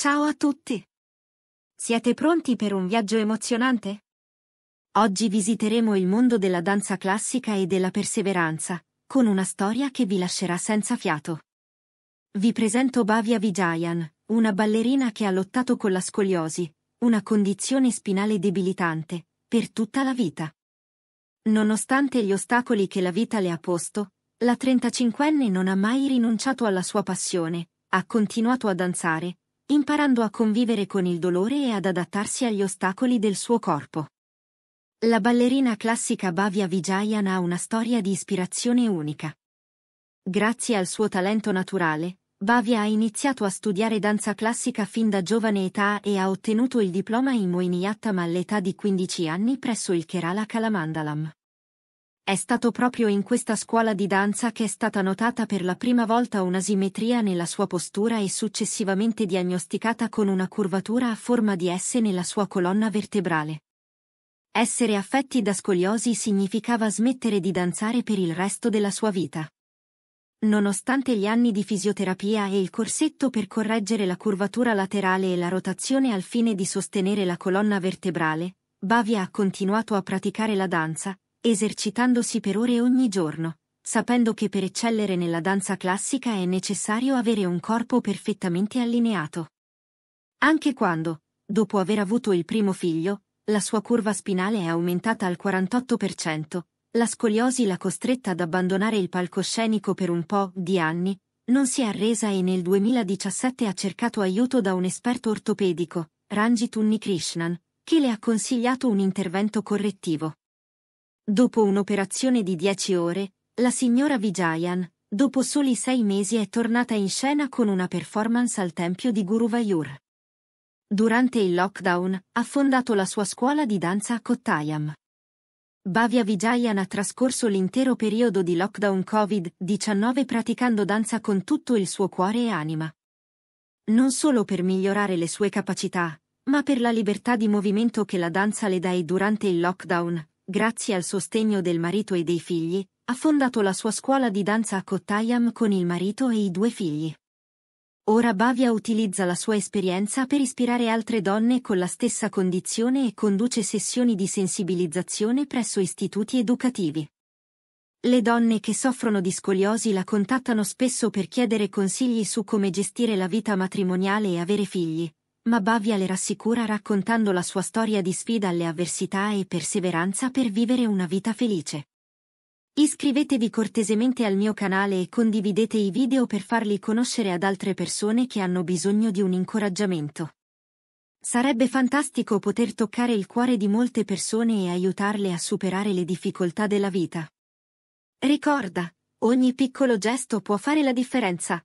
Ciao a tutti! Siete pronti per un viaggio emozionante? Oggi visiteremo il mondo della danza classica e della perseveranza, con una storia che vi lascerà senza fiato. Vi presento Bhavya Vijayan, una ballerina che ha lottato con la scoliosi, una condizione spinale debilitante, per tutta la vita. Nonostante gli ostacoli che la vita le ha posto, la 35enne non ha mai rinunciato alla sua passione, ha continuato a danzare, imparando a convivere con il dolore e ad adattarsi agli ostacoli del suo corpo. La ballerina classica Bhavya Vijayan ha una storia di ispirazione unica. Grazie al suo talento naturale, Bhavya ha iniziato a studiare danza classica fin da giovane età e ha ottenuto il diploma in Mohiniyattam all'età di 15 anni presso il Kerala Kalamandalam. È stato proprio in questa scuola di danza che è stata notata per la prima volta un'asimetria nella sua postura e successivamente diagnosticata con una curvatura a forma di S nella sua colonna vertebrale. Essere affetti da scoliosi significava smettere di danzare per il resto della sua vita. Nonostante gli anni di fisioterapia e il corsetto per correggere la curvatura laterale e la rotazione al fine di sostenere la colonna vertebrale, Bavia ha continuato a praticare la danza, esercitandosi per ore ogni giorno, sapendo che per eccellere nella danza classica è necessario avere un corpo perfettamente allineato. Anche quando, dopo aver avuto il primo figlio, la sua curva spinale è aumentata al 48%, la scoliosi l'ha costretta ad abbandonare il palcoscenico per un po' di anni, non si è arresa e nel 2017 ha cercato aiuto da un esperto ortopedico, Ranjit Unnikrishnan, che le ha consigliato un intervento correttivo. Dopo un'operazione di 10 ore, la signora Vijayan, dopo soli sei mesi è tornata in scena con una performance al tempio di Guru Vayur. Durante il lockdown, ha fondato la sua scuola di danza a Kottayam. Bhavya Vijayan ha trascorso l'intero periodo di lockdown Covid-19 praticando danza con tutto il suo cuore e anima. Non solo per migliorare le sue capacità, ma per la libertà di movimento che la danza le dà e durante il lockdown, grazie al sostegno del marito e dei figli, ha fondato la sua scuola di danza a Kottayam con il marito e i due figli. Ora Bavia utilizza la sua esperienza per ispirare altre donne con la stessa condizione e conduce sessioni di sensibilizzazione presso istituti educativi. Le donne che soffrono di scoliosi la contattano spesso per chiedere consigli su come gestire la vita matrimoniale e avere figli, ma Bavia le rassicura raccontando la sua storia di sfida alle avversità e perseveranza per vivere una vita felice. Iscrivetevi cortesemente al mio canale e condividete i video per farli conoscere ad altre persone che hanno bisogno di un incoraggiamento. Sarebbe fantastico poter toccare il cuore di molte persone e aiutarle a superare le difficoltà della vita. Ricorda, ogni piccolo gesto può fare la differenza.